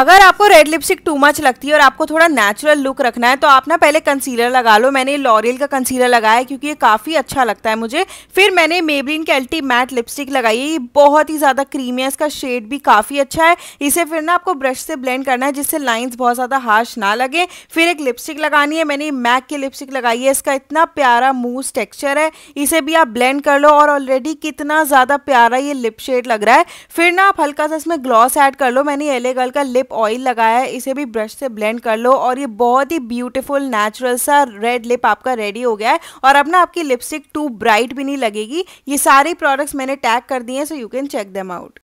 अगर आपको red lipstick too much लगती है और आपको थोड़ा नेचुरल लुक रखना है तो आप ना पहले कंसीलर लगा लो मैंने लॉरियल का कंसीलर लगाया है क्योंकि ये काफ़ी अच्छा लगता है मुझे फिर मैंने मेबलिन के अल्टी मैट लिपस्टिक लगाई है ये बहुत ही ज़्यादा क्रीमी है इसका शेड भी काफ़ी अच्छा है इसे फिर ना आपको ब्रश से ब्लेंड करना है जिससे लाइन्स बहुत ज़्यादा हार्श ना लगे फिर एक लिपस्टिक लगानी है मैंने मैक की लिपस्टिक लगाई है इसका इतना प्यारा मूस टेक्स्चर है इसे भी आप ब्लेंड कर लो और ऑलरेडी कितना ज़्यादा प्यारा ये लिप शेड लग रहा है फिर ना आप हल्का सा इसमें ग्लॉस ऐड कर लो मैंने एले का लिप लिप ऑयल लगाया है इसे भी ब्रश से ब्लेंड कर लो और ये बहुत ही ब्यूटीफुल नेचुरल सा रेड लिप आपका रेडी हो गया है और अब ना आपकी लिपस्टिक टू ब्राइट भी नहीं लगेगी ये सारे प्रोडक्ट्स मैंने टैग कर दिए हैं so you can check them out